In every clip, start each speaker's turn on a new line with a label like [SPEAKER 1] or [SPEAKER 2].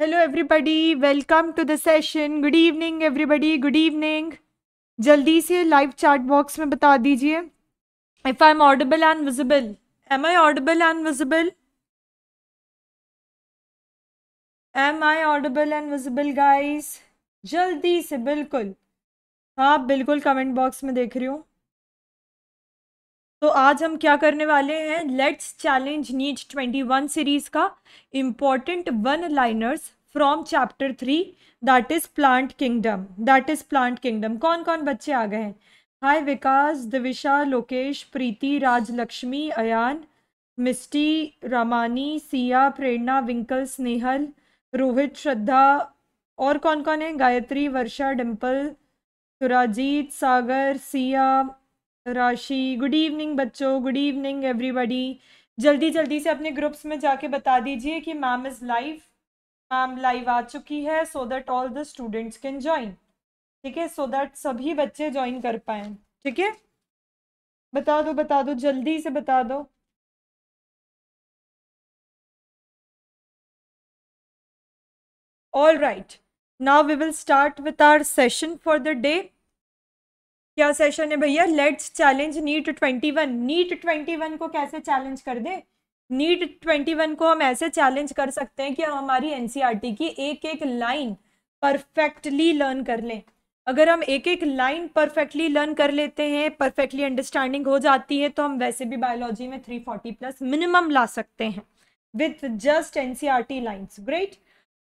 [SPEAKER 1] Hello everybody welcome to the session good evening everybody good evening जल्दी से live chat box में बता दीजिए if I am audible and visible am I audible and visible am I audible and visible guys जल्दी से बिल्कुल हाँ बिल्कुल कमेंट
[SPEAKER 2] बॉक्स में देख रही हूँ तो आज हम क्या करने वाले हैं let's challenge NEET one series का important one liners from chapter three that is plant kingdom that is plant kingdom कौन कौन बच्चे आ गए हैं हाय विकास दिविशा लोकेश प्रीति राजलक्ष्मी अयान मिस्टी रामानी सिया प्रेरणा विंकल स्नेहल रोहित श्रद्धा और कौन कौन है गायत्री वर्षा डिम्पल सुराजीत सागर सिया राशि गुड इवनिंग बच्चों गुड इवनिंग एवरीबडी जल्दी जल्दी से अपने ग्रुप्स में जाके बता दीजिए कि ma'am is live ma'am live आ चुकी है so that all the students can join ठीक है सो दैट सभी बच्चे ज्वाइन कर
[SPEAKER 1] पाए ठीक है बता दो बता दो जल्दी से बता दो all right now we will start with our session for the day
[SPEAKER 2] क्या सेशन है भैया let's challenge NEET twenty one NEET twenty one को कैसे चैलेंज कर दे नीट ट्वेंटी वन को हम ऐसे चैलेंज कर सकते हैं कि हम हमारी एनसीईआरटी e की एक एक लाइन परफेक्टली लर्न कर लें अगर हम एक एक लाइन परफेक्टली लर्न कर लेते हैं परफेक्टली अंडरस्टैंडिंग हो जाती है तो हम वैसे भी बायोलॉजी में थ्री फोर्टी प्लस मिनिमम ला सकते हैं with just NCERT lines great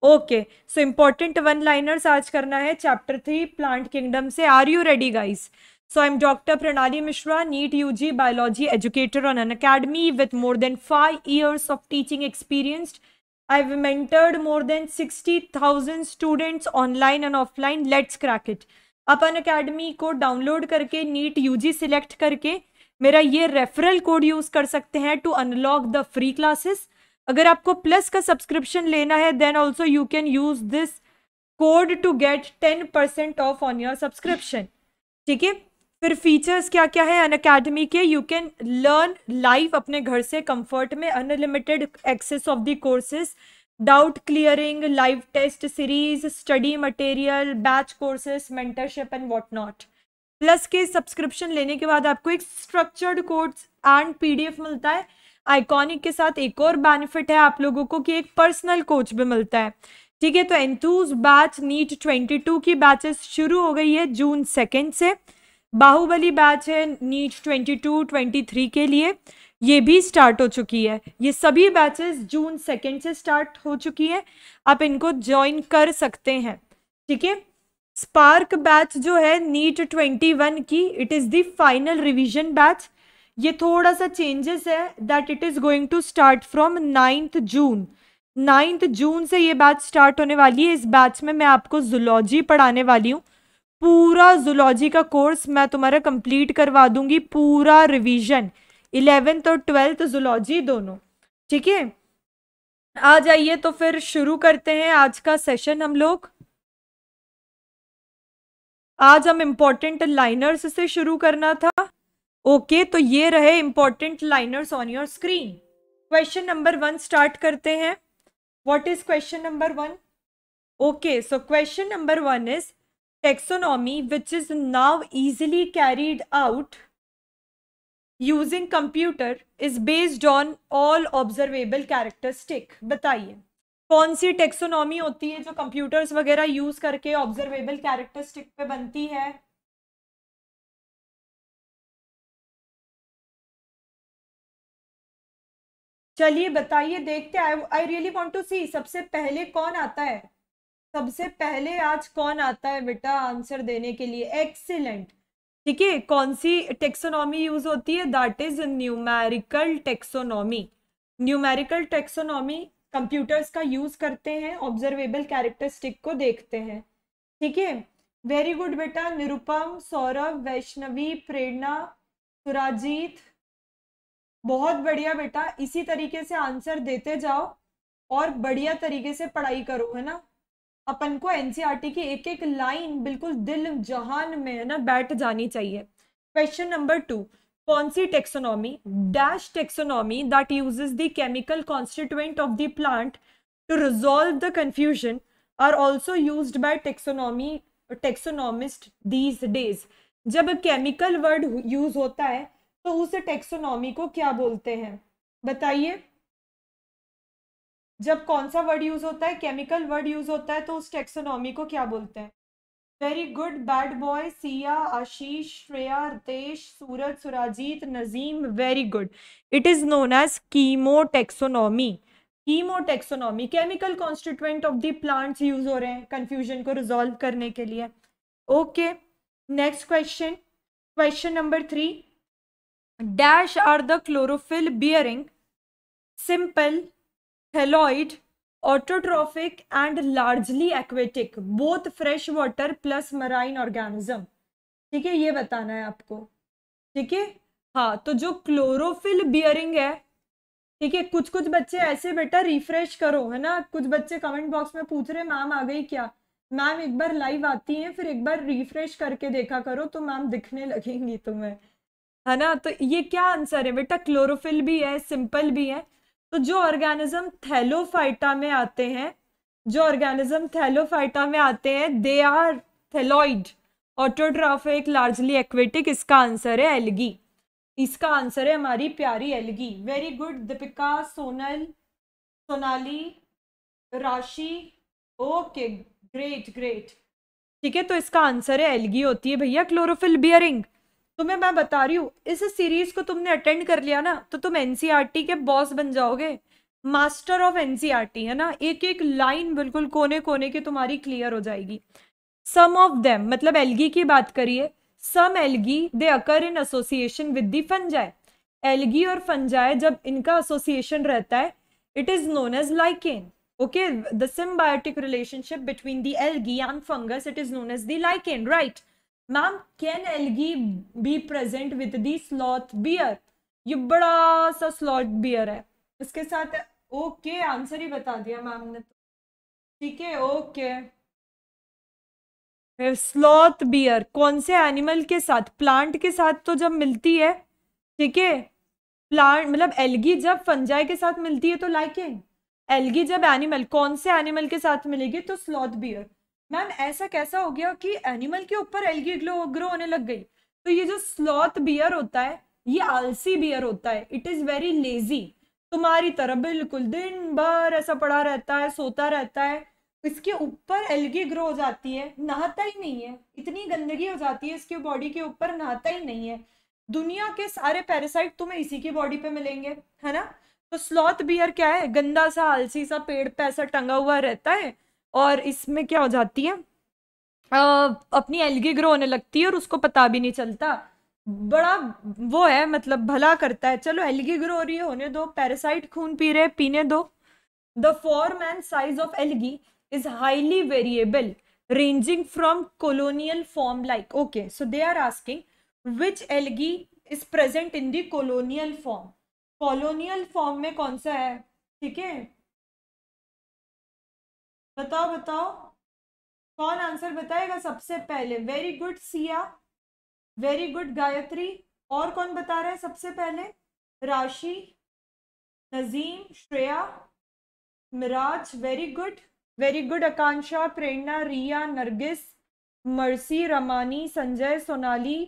[SPEAKER 2] okay so important one liners आज करना है चैप्टर थ्री प्लांट किंगडम से are you ready guys so I am doctor Pranali Mishra NEET U G biology educator on Unacademy with more than five years of teaching experienced I mentored more than sixty thousand students online and offline let's crack it आप अन academy को download करके NEET U G select करके मेरा ये referral code use कर सकते हैं to unlock the free classes अगर आपको प्लस का सब्सक्रिप्शन लेना है then also you can use this code to get ten percent off on your subscription ठीक है फिर फीचर्स क्या क्या है अन अकेडमी के यू कैन लर्न लाइव अपने घर से कंफर्ट में unlimited access of the courses doubt clearing live test series study material batch courses mentorship and what not plus के सब्सक्रिप्शन लेने के बाद आपको एक स्ट्रक्चर्ड कोर्स एंड पीडीएफ मिलता है आइकॉनिक के साथ एक और बेनिफिट है आप लोगों को कि एक पर्सनल कोच भी मिलता है ठीक है तो एंथूज बैच नीट 22 की बैचेस शुरू हो गई है जून सेकेंड से बाहुबली बैच है नीट 22 23 के लिए ये भी स्टार्ट हो चुकी है ये सभी बैचेस जून सेकेंड से स्टार्ट हो चुकी है आप इनको ज्वाइन कर सकते हैं ठीक है स्पार्क बैच जो है नीट 21 की it is the final revision batch ये थोड़ा सा चेंजेस है that it is going to start from ninth June ninth June से ये बैच स्टार्ट होने वाली है इस बैच में मैं आपको जुलॉजी पढ़ाने वाली हूँ पूरा जुलॉजी का कोर्स मैं तुम्हारा कंप्लीट करवा दूंगी पूरा रिवीजन इलेवेंथ और ट्वेल्थ जुलॉजी दोनों ठीक है आ जाइए तो फिर शुरू करते हैं आज का सेशन हम लोग आज हम इम्पोर्टेंट लाइनर्स से शुरू करना था ओके तो ये रहे important liners on your screen question number one start करते हैं what is question number one okay so question number one is taxonomy which is now easily carried out using computer is based on all observable characteristic बताइए कौन सी taxonomy होती है जो
[SPEAKER 1] computers वगैरह use करके ऑब्जर्वेबल कैरेक्टरिस्टिक पे बनती है चलिए बताइए देखते I I really want to see सबसे पहले कौन आता है
[SPEAKER 2] सबसे पहले आज कौन आता है बेटा आंसर देने के लिए एक्सीलेंट ठीक है कौन सी टेक्सोनॉमी यूज होती है that is numerical taxonomy numerical taxonomy computers का यूज करते हैं ऑब्जर्वेबल कैरेक्टरिस्टिक को देखते हैं ठीक है वेरी गुड बेटा निरुपम सौरभ वैष्णवी प्रेरणा सुराजीत बहुत बढ़िया बेटा इसी तरीके से आंसर देते जाओ और बढ़िया तरीके से पढ़ाई करो है ना अपन को एनसीईआरटी e की एक एक लाइन बिल्कुल दिल जहान में है ना बैठ जानी चाहिए क्वेश्चन नंबर टू कौन सी taxonomy dash taxonomy that uses the chemical constituent of the plant to resolve the confusion are also use by taxonomy taxonomist these days जब केमिकल वर्ड यूज होता है तो उस टेक्सोनॉमी को क्या बोलते हैं बताइए जब कौन सा वर्ड यूज होता है केमिकल वर्ड यूज होता है तो उस टेक्सोनॉमी को क्या बोलते हैं very good bad boy Siya Ashish Shreya Ritesh Suraj Surajit Nazim very good it is known as chemotaxonomy chemotaxonomy chemical constituent of the plants use हो रहे हैं कंफ्यूजन को रिजॉल्व करने के लिए okay next question question number three Dash are the chlorophyll bearing, simple, thalloid, autotrophic and largely aquatic, both freshwater plus marine organism. ठीक है ये बताना है आपको ठीक है हाँ तो जो क्लोरोफिल बियरिंग है ठीक है कुछ कुछ बच्चे ऐसे बेटा रिफ्रेश करो है ना कुछ बच्चे कमेंट बॉक्स में पूछ रहे मैम आ गई क्या मैम एक बार लाइव आती हैं फिर एक बार रिफ्रेश करके देखा करो तो मैम दिखने लगेंगी तुम्हें है ना तो ये क्या आंसर है बेटा क्लोरोफिल भी है सिंपल भी है तो जो ऑर्गेनिज्म थैलोफाइटा में आते हैं जो ऑर्गेनिज्म थैलोफाइटा में आते हैं they are thalloid autotrophic largely aquatic इसका आंसर है एलगी इसका आंसर है हमारी प्यारी algae very good Deepika Sonal Sonali Rashi okay great great ठीक है तो इसका आंसर है एलगी होती है भैया क्लोरोफिल बियरिंग तुम्हें तो मैं बता रही हूँ इस सीरीज को तुमने अटेंड कर लिया ना तो तुम एनसीईआरटी e के बॉस बन जाओगे मास्टर ऑफ एनसीईआरटी है ना एक एक लाइन बिल्कुल कोने कोने के तुम्हारी क्लियर हो जाएगी सम ऑफ देम मतलब एलगी की बात करिए some algae they occur in association with the fungi algae और फंजाई जब इनका एसोसिएशन रहता है it is known as lichen okay the symbiotic relationship between the algae and fungus it is known as the lichen right ma'am can algae be present with the sloth bear ये बड़ा सा slot beer है इसके साथ okay answer ही बता दिया ma'am ने तो ठीक है ओके स्लॉथ बियर कौन से एनिमल के साथ प्लांट के साथ तो जब मिलती है ठीक है प्लांट मतलब एलगी जब फंजाई के साथ मिलती है तो लाइक एलगी जब एनिमल कौन से एनिमल के साथ मिलेगी तो स्लॉथ बियर मैम ऐसा कैसा हो गया कि एनिमल के ऊपर एलगी ग्लो ग्रो होने लग गई तो ये जो स्लॉथ बियर होता है ये आलसी बियर होता है इट इज वेरी लेजी तुम्हारी तरह बिल्कुल दिन भर ऐसा पड़ा रहता है सोता रहता है इसके ऊपर एलगी ग्रो हो जाती है नहाता ही नहीं है इतनी गंदगी हो जाती है इसके बॉडी के ऊपर नहाता ही नहीं है दुनिया के सारे पैरासाइट तुम्हें इसी की बॉडी पे मिलेंगे है ना तो स्लॉथ बियर क्या है गंदा सा आलसी सा पेड़ पे ऐसा टंगा हुआ रहता है और इसमें क्या हो जाती है आ, अपनी एलगी ग्रो होने लगती है और उसको पता भी नहीं चलता बड़ा वो है मतलब भला करता है चलो एलगी ग्रो हो रही है होने दो पैरासाइट खून पी रहे पीने दो the form and size of algae is highly variable ranging from colonial form like okay so they are asking which algae is present in the colonial form colonial form में
[SPEAKER 1] कौन सा है ठीक है बताओ बताओ कौन आंसर बताएगा सबसे पहले very good Siya very
[SPEAKER 2] good Gayatri और कौन बता रहा है सबसे पहले Rashi Nazim Shreya Miraj very good very good Akanksha Prerna Riya Nargis Mercy Ramani Sanjay Sonali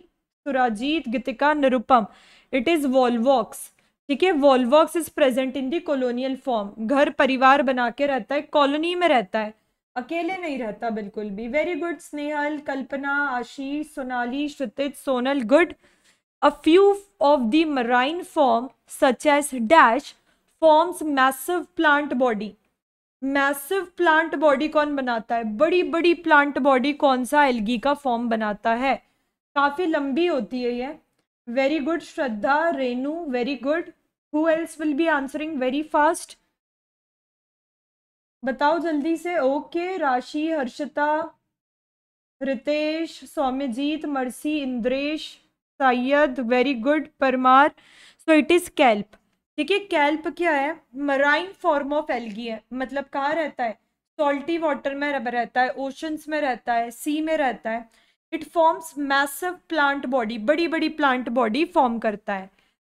[SPEAKER 2] Surajit Geetika Nirupam it is Volvox ठीक है Volvox is present in the colonial form घर परिवार बना के रहता है कॉलोनी में रहता है अकेले नहीं रहता बिल्कुल भी very good Snehal Kalpana Ashish Sonali Shrutij Sonal good a few of the marine form such as dash forms massive plant body massive plant body कौन बनाता है बड़ी बड़ी प्लांट बॉडी कौन सा एलगी का फॉर्म बनाता है काफ़ी लंबी होती है ये very good Shraddha Renu very good who else will be answering very fast बताओ जल्दी से okay Rashi Harshita Ritesh Soumyajit Mercy Indresh Syed very good Parmar so it is kelp देखिए कैल्प क्या है मराइन फॉर्म ऑफ एल्गी है मतलब कहाँ रहता है सॉल्टी वाटर में रहता है ओशंस में रहता है सी में रहता है it forms massive plant body बड़ी बड़ी प्लांट बॉडी फॉर्म करता है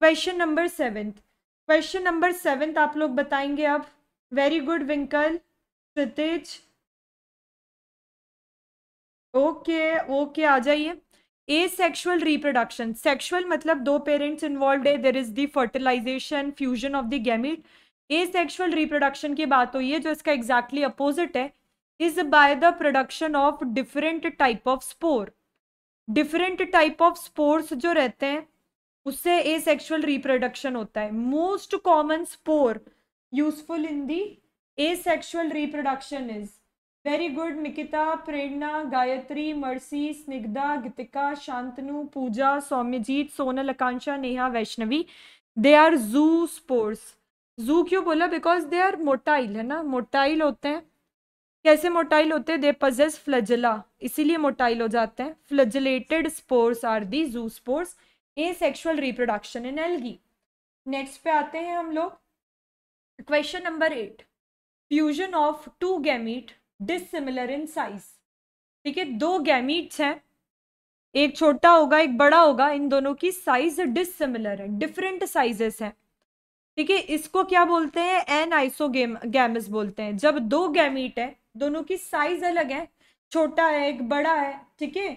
[SPEAKER 2] question number seventh question number seventh आप लोग बताएंगे अब very good Vinkal Kshitij okay okay आ जाइए ए सेक्शुअल रिप्रोडक्शन सेक्शुअल मतलब दो पेरेंट्स इन्वॉल्व है there is the fertilization fusion of the gamete a sexual reproduction की बात हो ये जो इसका एग्जैक्टली exactly अपोजिट है is by the production of different type of spore different type of spores जो रहते हैं उससे ए सेक्शुअल रिप्रोडक्शन होता है most common spore useful in the sexual reproduction is very good Nikita Prerna Gayatri Mercy Snigdha Geetika Shantanu Pooja Soumyajit Sonal Akanksha Neha Vaishnavi they are zoospores zoo क्यों बोला because they are motile है ना मोटाइल होते हैं कैसे मोटाइल होते हैं दे पजेस फ्लजला इसीलिए मोटाइल हो जाते हैं फ्लजलेटेड spores are the zoospores A sexual reproduction in algae next पे आते हैं हम लोग question number eight fusion of two gamete dissimilar in size ठीक है दो गैमीट्स हैं एक छोटा होगा एक बड़ा होगा इन दोनों की साइज डिसिमिलर है डिफरेंट साइजेस हैं ठीक है इसको क्या बोलते हैं एन आइसो गैमस बोलते हैं जब दो गैमीट है दोनों की साइज अलग है छोटा है एक बड़ा है ठीक है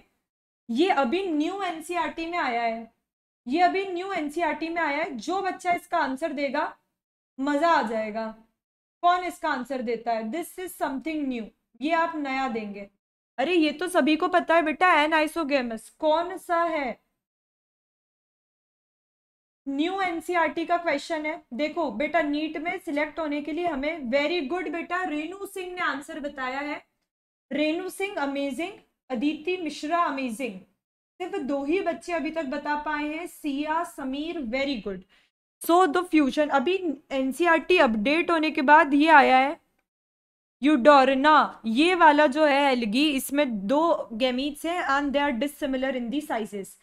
[SPEAKER 2] ये अभी न्यू एनसीआरटी e में आया है ये अभी न्यू एनसीईआरटी e में आया है जो बच्चा इसका आंसर देगा मजा आ जाएगा कौन इसका आंसर देता है दिस इज समथिंग न्यू ये आप नया देंगे अरे ये तो सभी को पता है बेटा एन आइसोगेमस कौन सा है न्यू एनसीईआरटी e का क्वेश्चन है देखो बेटा नीट में सिलेक्ट होने के लिए हमें वेरी गुड बेटा रेनू सिंह ने आंसर बताया है रेनू सिंह अमेजिंग अदिति मिश्रा अमेजिंग सिर्फ दो ही बच्चे अभी तक बता पाए हैं Siya Sameer very good so the fusion अभी एनसीईआरटी अपडेट e होने के बाद ये आया है यूडोरना ये वाला जो है एलगी इसमें दो गेमीट्स हैं and they are dissimilar in the sizes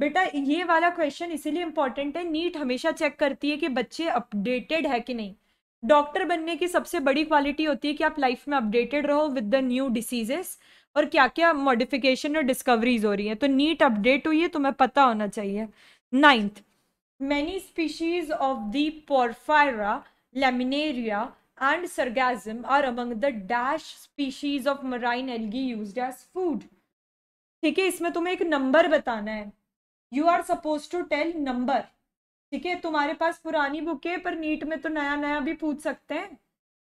[SPEAKER 2] बेटा ये वाला क्वेश्चन इसीलिए इंपॉर्टेंट है नीट हमेशा चेक करती है कि बच्चे अपडेटेड है कि नहीं डॉक्टर बनने की सबसे बड़ी क्वालिटी होती है कि आप लाइफ में अपडेटेड रहो विद द न्यू डिसीजेस और क्या क्या मॉडिफिकेशन और डिस्कवरीज हो रही है तो नीट अपडेट हुई है तुम्हें पता होना चाहिए ninth many species of the Porphyra Laminaria and Sargassum are among the dash species of marine algae use as food ठीक है इसमें तुम्हें एक नंबर बताना है you are suppose to tell number ठीक है तुम्हारे पास पुरानी बुक है पर नीट में तो नया नया भी पूछ सकते हैं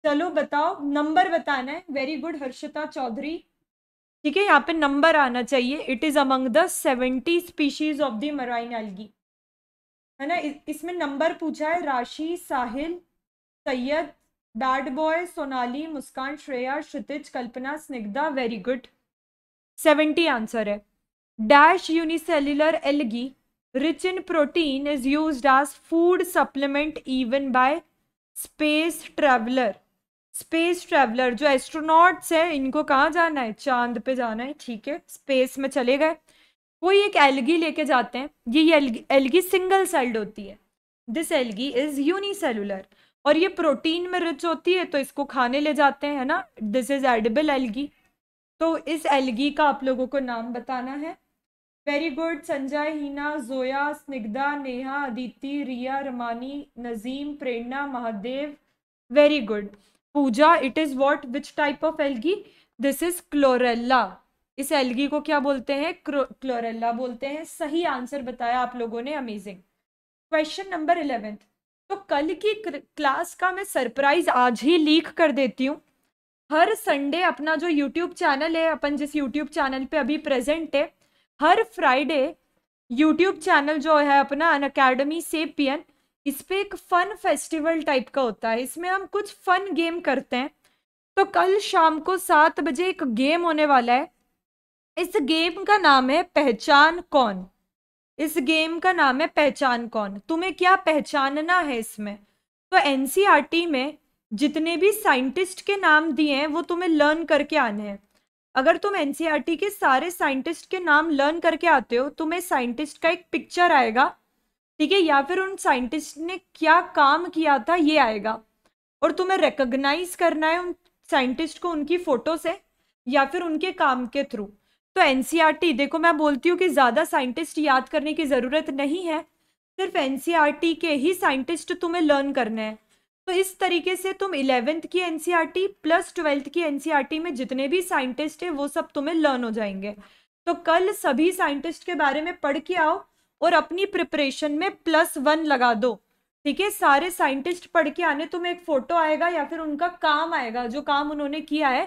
[SPEAKER 2] चलो बताओ नंबर बताना है वेरी गुड हर्षिता चौधरी ठीक है यहाँ पे नंबर आना चाहिए it is among the seventy species of the marine algae है ना इसमें नंबर पूछा है Rashi Sahil Syed bad boy Sonali Muskan Shreya Kshitij Kalpana Snigdha very good seventy answer है dash unicellular algae rich in protein is use as food supplement even by space traveller space traveller जो astronauts हैं इनको कहाँ जाना है चांद पे जाना है ठीक है स्पेस में चले गए कोई एक एलगी लेके जाते हैं ये एलगी सिंगल सेल्ड होती है दिस एलगी इज यूनिसेलुलर और ये प्रोटीन में रिच होती है तो इसको खाने ले जाते हैं है ना दिस इज एडिबल एलगी तो इस एलगी का आप लोगों को नाम बताना है very good Sanjay Heena Zoya Snigdha Neha Aditi Riya Ramani Nazim Prerna Mahadev very good Pooja it is what which type of algae this is Chlorella इस एल्गी को क्या बोलते हैं क्लोरेला बोलते हैं सही आंसर बताया आप लोगों ने अमेजिंग क्वेश्चन नंबर इलेवेंथ तो कल की क्लास का मैं सरप्राइज आज ही लीक कर देती हूँ हर संडे अपना जो यूट्यूब चैनल है अपन जिस यूट्यूब चैनल पे अभी प्रेजेंट है हर फ्राइडे यूट्यूब चैनल जो है अपना अन अकेडमी सेपियन इस पे एक फन फेस्टिवल टाइप का होता है इसमें हम कुछ फन गेम करते हैं तो कल शाम को सात बजे एक गेम होने वाला है इस गेम का नाम है पहचान कौन इस गेम का नाम है पहचान कौन तुम्हें क्या पहचानना है इसमें तो एन e में जितने भी साइंटिस्ट के नाम दिए हैं वो तुम्हें लर्न करके आने हैं अगर तुम एन e के सारे साइंटिस्ट के नाम लर्न करके आते हो तुम्हें साइंटिस्ट का एक पिक्चर आएगा ठीक है या फिर उन साइंटिस्ट ने क्या काम किया था ये आएगा और तुम्हें रिकोगनाइज करना है उन साइंटिस्ट को उनकी फोटो से या फिर उनके काम के थ्रू तो एन e देखो मैं बोलती हूँ कि ज़्यादा साइंटिस्ट याद करने की ज़रूरत नहीं है सिर्फ एन e के ही साइंटिस्ट तुम्हें लर्न करने हैं तो इस तरीके से तुम इलेवेंथ की एन प्लस ट्वेल्थ की एन e में जितने भी साइंटिस्ट हैं वो सब तुम्हें लर्न हो जाएंगे तो कल सभी साइंटिस्ट के बारे में पढ़ के आओ और अपनी प्रिपरेशन में प्लस वन लगा दो ठीक है सारे साइंटिस्ट पढ़ के आने तुम्हें एक फोटो आएगा या फिर उनका काम आएगा जो काम उन्होंने किया है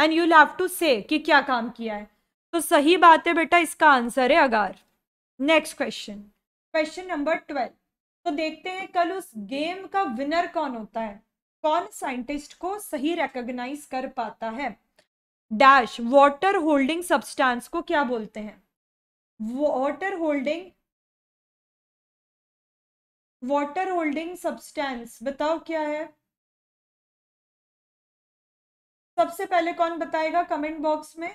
[SPEAKER 2] एंड यू लैव टू से कि क्या काम किया है तो सही बात है बेटा इसका आंसर है अगार next question question number twelve तो देखते हैं कल उस गेम का विनर कौन होता है कौन साइंटिस्ट को सही रिकोगनाइज कर पाता है डैश वाटर होल्डिंग सब्सटेंस को क्या बोलते हैं water holding
[SPEAKER 1] water holding substance बताओ क्या है सबसे पहले कौन बताएगा कमेंट बॉक्स में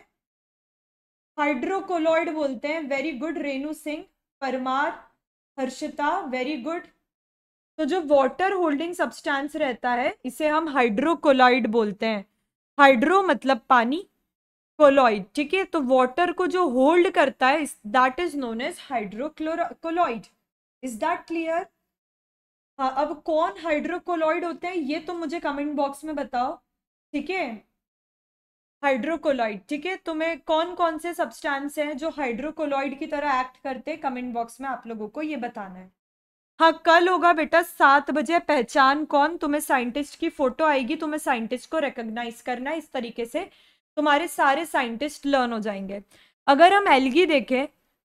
[SPEAKER 1] हाइड्रोकोलॉइड बोलते हैं very good Renu Singh
[SPEAKER 2] Parmar Harshita very good तो जो वाटर होल्डिंग सब्सटेंस रहता है इसे हम हाइड्रोकोलॉइड बोलते हैं हाइड्रो मतलब पानी कोलॉइड ठीक है तो वाटर को जो होल्ड करता है that is known as colloid is that clear हाँ अब कौन हाइड्रोकोलॉइड होते हैं ये तुम मुझे कमेंट बॉक्स में बताओ ठीक है हाइड्रोकोलॉइड ठीक है तुम्हें तो कौन कौन से सब्सटेंस हैं जो हाइड्रोकोलॉइड की तरह एक्ट करते हैं कमेंट बॉक्स में आप लोगों को ये बताना है हाँ कल होगा बेटा सात बजे पहचान कौन तुम्हें साइंटिस्ट की फोटो आएगी तुम्हें साइंटिस्ट को रिकग्नाइज करना इस तरीके से तुम्हारे सारे साइंटिस्ट लर्न हो जाएंगे अगर हम एलगी देखें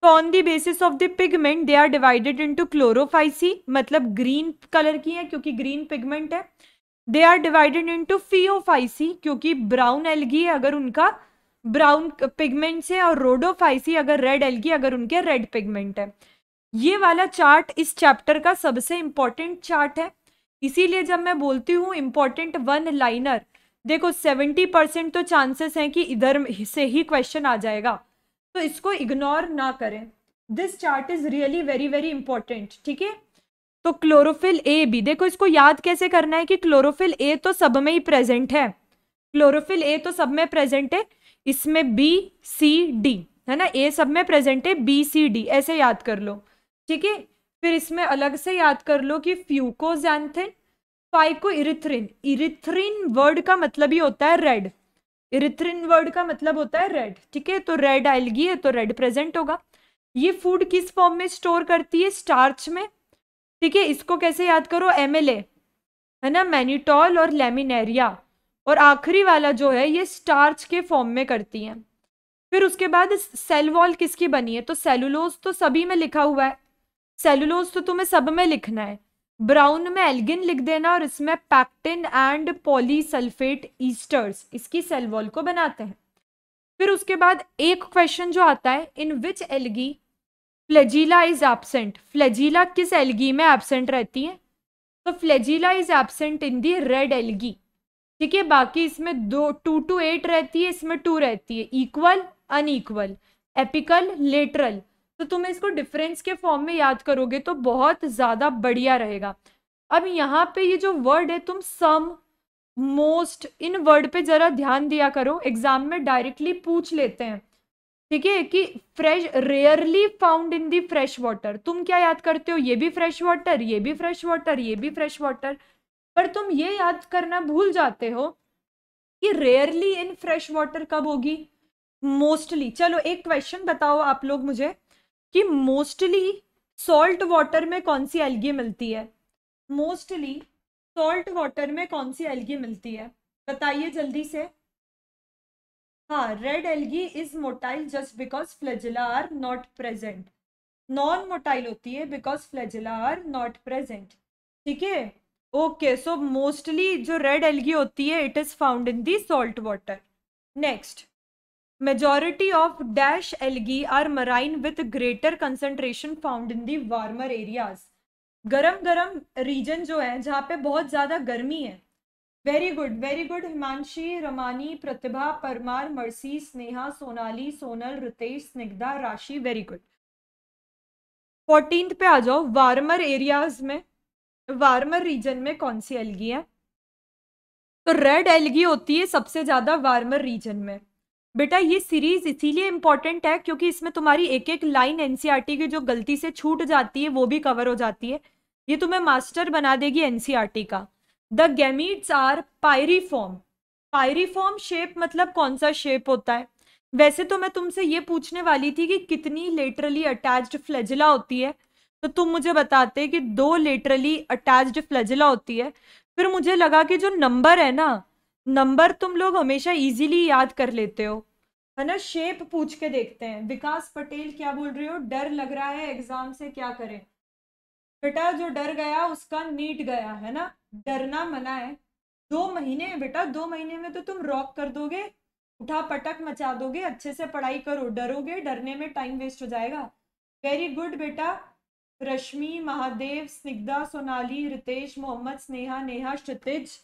[SPEAKER 2] on the basis of the pigment they are divided into Chlorophyceae मतलब ग्रीन कलर की है क्योंकि ग्रीन पिगमेंट है they are divided into Phaeophyceae क्योंकि ब्राउन एलगी है अगर उनका ब्राउन पिगमेंट है और रोडोफाइसी अगर रेड एलगी अगर उनके रेड पिगमेंट है ये वाला चार्ट इस चैप्टर का सबसे इंपॉर्टेंट चार्ट है इसीलिए जब मैं बोलती हूँ इंपॉर्टेंट वन लाइनर देखो सेवेंटी परसेंट तो चांसेस हैं कि इधर से ही क्वेश्चन आ जाएगा तो इसको इग्नोर ना करें this chart is really very very important ठीक है तो क्लोरोफिल ए भी देखो इसको याद कैसे करना है कि क्लोरोफिल ए तो सब में ही प्रेजेंट है क्लोरोफिल ए तो सब में प्रेजेंट है इसमें बी सी डी है ना ए सब में प्रेजेंट है बी सी डी ऐसे याद कर लो ठीक है फिर इसमें अलग से याद कर लो कि fucoxanthin phycoerythrin erythrin word का मतलब ही होता है रेड इरिथ्रिन वर्ड का मतलब होता है रेड ठीक है तो रेड एल्गी है तो रेड प्रेजेंट होगा ये फूड किस फॉर्म में स्टोर करती है स्टार्च में ठीक है इसको कैसे याद करो एम है ना मैन्यूटॉल और लेमिनेरिया और आखिरी वाला जो है ये स्टार्च के फॉर्म में करती हैं फिर उसके बाद सेल वॉल किसकी बनी है तो सेलुलोज तो सभी में लिखा हुआ है सेलुलोज तो तुम्हें सब में लिखना है ब्राउन में एल्गिन लिख देना और इसमें पैक्टिन एंड पॉलीसल्फेट ईस्टर्स इसकी सेल वॉल को बनाते हैं फिर उसके बाद एक क्वेश्चन जो आता है in which algae flagella is absent flagella किस एल्गी में एबसेंट रहती है तो flagella is absent in the red algae ठीक है बाकी इसमें दो टू टू एट रहती है इसमें टू रहती है इक्वल अनइक्वल एपिकल लेटरल तो तुम इसको डिफरेंस के फॉर्म में याद करोगे तो बहुत ज़्यादा बढ़िया रहेगा अब यहाँ पे ये जो वर्ड है तुम सम मोस्ट इन वर्ड पे ज़रा ध्यान दिया करो एग्जाम में डायरेक्टली पूछ लेते हैं ठीक है कि fresh rarely found in the fresh water तुम क्या याद करते हो ये भी फ्रेश वाटर ये भी फ्रेश वाटर ये भी फ्रेश वाटर पर तुम ये याद करना भूल जाते हो कि रेयरली इन फ्रेश वाटर कब होगी मोस्टली चलो एक क्वेश्चन बताओ आप लोग मुझे कि मोस्टली सॉल्ट वाटर में कौन सी एल्गी मिलती है मोस्टली सॉल्ट वाटर में कौन सी एल्गी मिलती है बताइए जल्दी से हाँ red algae is motile just because flagella are not present non motile होती है because flagella are not present ठीक है ओके सो मोस्टली जो रेड एल्गी होती है it is found in the salt water next majority of dash algae are marine with greater concentration found in the warmer areas. गरम गरम reason जो है जहाँ पे बहुत ज़्यादा गर्मी है very good very good Himanshi Ramani Pratibha Parmar Mercy Sneha Sonali Sonal Ritesh Snigdha Rashi very good fourteen पे आ जाओ वार्मर एरियाज में वार्मर रीजन में कौन सी एलगी है तो रेड एलगी होती है सबसे ज़्यादा वार्मर रीजन में बेटा ये सीरीज इसीलिए इम्पॉर्टेंट है क्योंकि इसमें तुम्हारी एक एक लाइन एनसीईआरटी की जो गलती से छूट जाती है वो भी कवर हो जाती है ये तुम्हें मास्टर बना देगी एनसीईआरटी e का the gametes are pyriform pyriform shape मतलब कौन सा शेप होता है वैसे तो मैं तुमसे ये पूछने वाली थी कि कितनी लेटरली अटैच्ड फ्लैजिला होती है तो तुम मुझे बताते कि दो लेटरली अटैच्ड फ्लैजिला होती है फिर मुझे लगा कि जो नंबर है ना नंबर तुम लोग हमेशा इजीली याद कर लेते हो है ना शेप पूछ के देखते हैं विकास पटेल क्या बोल रहे हो डर लग रहा है एग्जाम से क्या करें बेटा जो डर गया उसका नीट गया है ना डरना मना है दो महीने बेटा दो महीने में तो तुम रॉक कर दोगे उठा पटक मचा दोगे अच्छे से पढ़ाई करो डरोगे डरने में टाइम वेस्ट हो जाएगा वेरी गुड बेटा Rashmi Mahadev Snigdha Sonali Ritesh Mohammad Sneha Neha Kshitij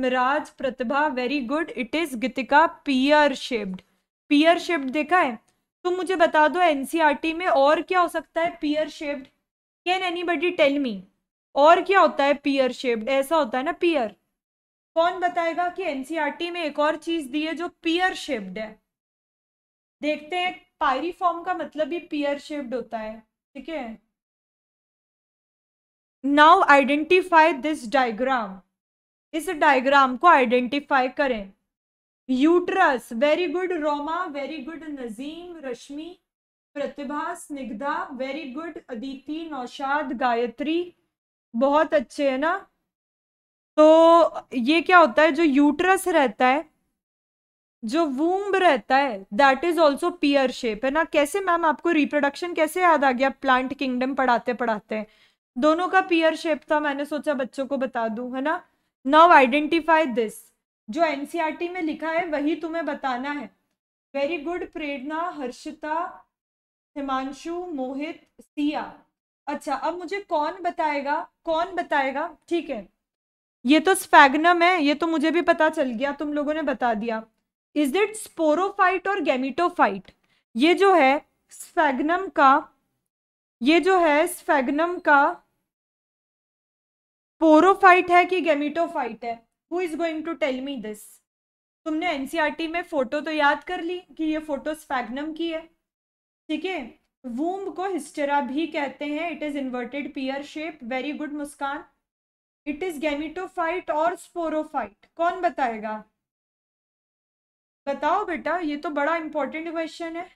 [SPEAKER 2] Miraj Pratibha very good it is Geetika pear shaped pear shaped देखा है तो मुझे बता दो एनसीईआरटी e में और क्या हो सकता है pear shaped can anybody tell me और क्या होता है पियर शेप्ड ऐसा होता है ना पियर कौन बताएगा कि एनसीईआरटी e में एक और चीज दी है जो पियर शेप्ड है देखते हैं पायरी फॉर्म का मतलब ही पियर शेप्ड होता है ठीक है
[SPEAKER 1] नाउ आइडेंटिफाई दिस डायग्राम
[SPEAKER 2] इस डायग्राम को आइडेंटिफाई करें uterus very good Roma very good Nazim Rashmi Pratibha Snigdha very good Aditi Naushad Gayatri बहुत अच्छे है ना तो ये क्या होता है जो यूट्रस रहता है जो वूम्ब रहता है that is also pear shape है ना कैसे मैम आपको रिप्रोडक्शन कैसे याद आ गया प्लांट किंगडम पढ़ाते पढ़ाते दोनों का पियर शेप था मैंने सोचा बच्चों को बता दूं है ना नाउ आइडेंटिफाई दिस जो एनसीईआरटी में लिखा है वही तुम्हें बताना है वेरी गुड प्रेरणा हर्षिता हिमांशु मोहित सिया अच्छा अब मुझे कौन बताएगा कौन बताएगा ठीक है ये तो स्फैग्नम है ये तो मुझे भी पता चल गया तुम लोगों ने बता दिया इज इट स्पोरोफाइट और गैमिटोफाइट ये जो है स्फैग्नम का ये जो है स्फैग्नम का पोरोफाइट है कि गेमिटोफाइट है who is going to tell me this तुमने एनसीईआरटी e में फोटो तो याद कर ली कि ये फोटो स्पैग्नम की है ठीक है वूम्ब को हिस्टेरा भी कहते हैं it is inverted pear shape very good Muskan it is gametophyte
[SPEAKER 1] और स्पोरोफाइट कौन बताएगा बताओ बेटा ये तो बड़ा इंपॉर्टेंट क्वेश्चन है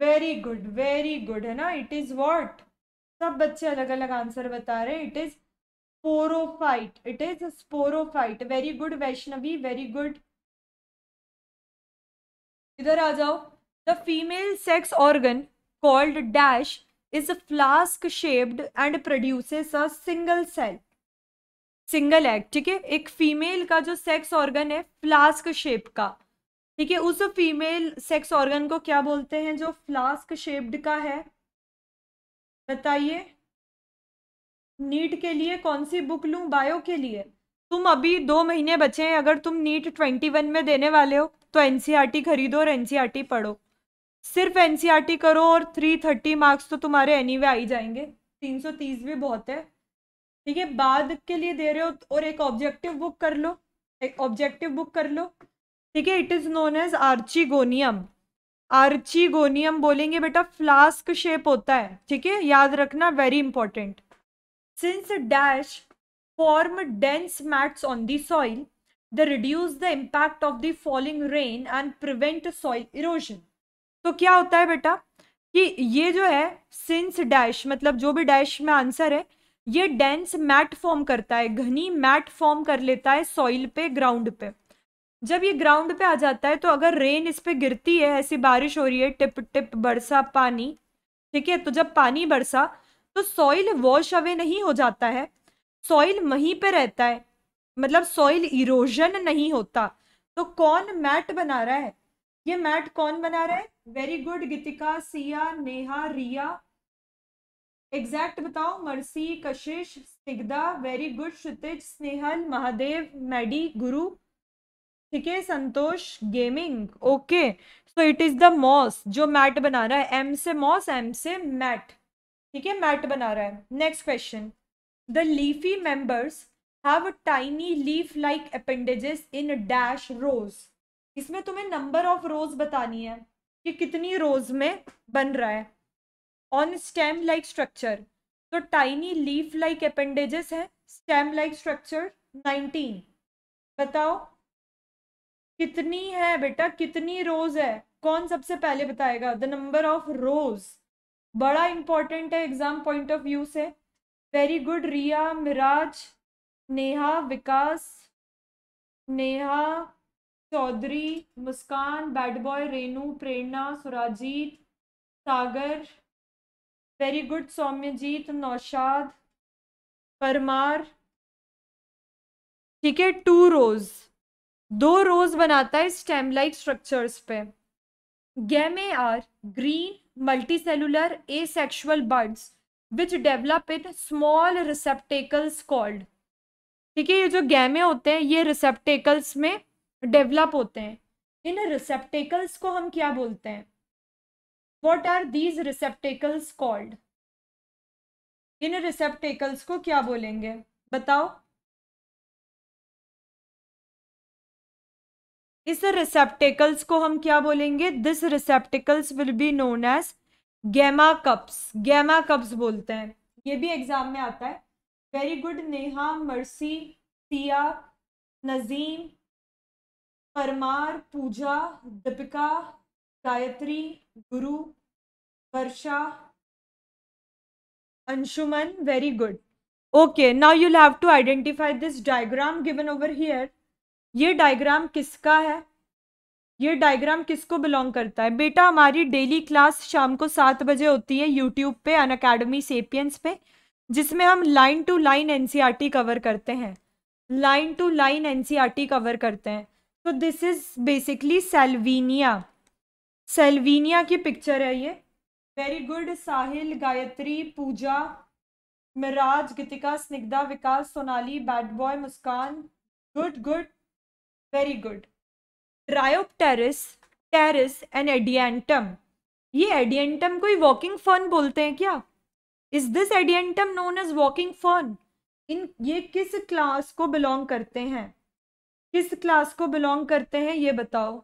[SPEAKER 1] वेरी गुड वेरी गुड है ना इट इज वॉट सब बच्चे अलग अलग आंसर बता रहे हैं इट इज स्पोरोट
[SPEAKER 2] इट इज स्पोरोट very good Vaishnavi very good इधर आ जाओ the female sex organ called dash is flask shaped and produces a single cell single egg ठीक है एक फीमेल का जो सेक्स ऑर्गन है फ्लास्क शेप का ठीक है उस फीमेल सेक्स ऑर्गन को क्या बोलते हैं जो फ्लास्क शेप्ड का है बताइए नीट के लिए कौन सी बुक लूँ बायो के लिए तुम अभी दो महीने बचे हैं अगर तुम नीट ट्वेंटी वन में देने वाले हो तो एन e खरीदो और एन e पढ़ो सिर्फ एन e करो और थ्री थर्टी मार्क्स तो तुम्हारे एनी anyway आई जाएंगे तीन सौ तीस भी बहुत है ठीक है बाद के लिए दे रहे हो और एक ऑब्जेक्टिव बुक कर लो एक ऑब्जेक्टिव बुक कर लो ठीक है it is known as archegonium archegonium बोलेंगे बेटा फ्लास्क शेप होता है ठीक है याद रखना very important since dash form dense mats on the soil the reduce the impact of the falling rain and prevent soil erosion तो क्या होता है बेटा कि ये जो है सिंस डैश मतलब जो भी डैश में आंसर है ये डेंस मैट फॉर्म करता है घनी मैट फॉर्म कर लेता है सॉइल पे ग्राउंड पे जब ये ग्राउंड पे आ जाता है तो अगर रेन इस पर गिरती है ऐसी बारिश हो रही है टिप टिप बरसा पानी ठीक है तो जब पानी बरसा तो सॉइल वॉश अवे नहीं हो जाता है सॉइल वहीं पे रहता है मतलब सॉइल इरोजन नहीं होता तो कौन मैट बना रहा है ये मैट कौन बना रहा है very good Geetika Siya Neha Riya exact बताओ Mercy Kashish Snigdha very good Kshitij Snehal Mahadev Maddy Guru ठीक है Santosh gaming okay so it is the moss जो मैट बना रहा है एम से मॉस एम से मैट ठीक है मैट बना रहा है next question the leafy members have tiny leaf like appendages in dash rows इसमें तुम्हें नंबर ऑफ रोज बतानी है कि कितनी रोज में बन रहा है ऑन स्टेम लाइक स्ट्रक्चर तो टाइनी लीफ लाइक अपेंडेजेस है स्टेम लाइक स्ट्रक्चर नाइनटीन बताओ कितनी है बेटा कितनी रोज है कौन सबसे पहले बताएगा द नंबर ऑफ रोज बड़ा इंपॉर्टेंट है एग्जाम पॉइंट ऑफ व्यू से very good Riya Miraj Neha Vikas Neha Chaudhary Muskan bad boy Renu Prerna Surajit Sagar very good Soumyajit Naushad Parmar ठीक है टू रोज़ दो रोज बनाता है स्टेम लाइक स्ट्रक्चर्स पे gemmae are green multicellular asexual buds which develop in small receptacles called ठीक है ये जो गैमे होते हैं ये रिसेप्टेकल्स में डेवलप होते हैं इन रिसेप्टेकल्स को हम क्या बोलते हैं what are these receptacles
[SPEAKER 1] called इन रिसेप्टेकल्स को क्या बोलेंगे बताओ इस रिसेप्टिकल्स को हम क्या बोलेंगे this receptacles will be known as gemma cups
[SPEAKER 2] gemma cups बोलते हैं ये भी एग्जाम में आता है very good Neha Mercy Siya Nazim Parmar Pooja Deepika Gayatri Guru Varsha Anshuman very good okay now you have to identify this diagram given over here ये डायग्राम किसका है ये डायग्राम किसको बिलोंग करता है बेटा हमारी डेली क्लास शाम को सात बजे होती है यूट्यूब पे अन अकेडमी सेपियंस पे जिसमें हम line to line NCERT cover करते हैं line to line NCERT cover करते हैं तो this is basically Salvinia Salvinia की पिक्चर है ये very good Sahil Gayatri Pooja Miraj Geetika Snigdha Vikas Sonali bad boy Muskan good good very good ट्रायोप्टेरिस pteris एंड एडियंटम ये adiantum को ही वॉकिंग फर्न बोलते हैं क्या is this Adiantum known as walking fern in ये किस क्लास
[SPEAKER 1] को बिलोंग करते हैं किस क्लास को बिलोंग करते हैं ये बताओ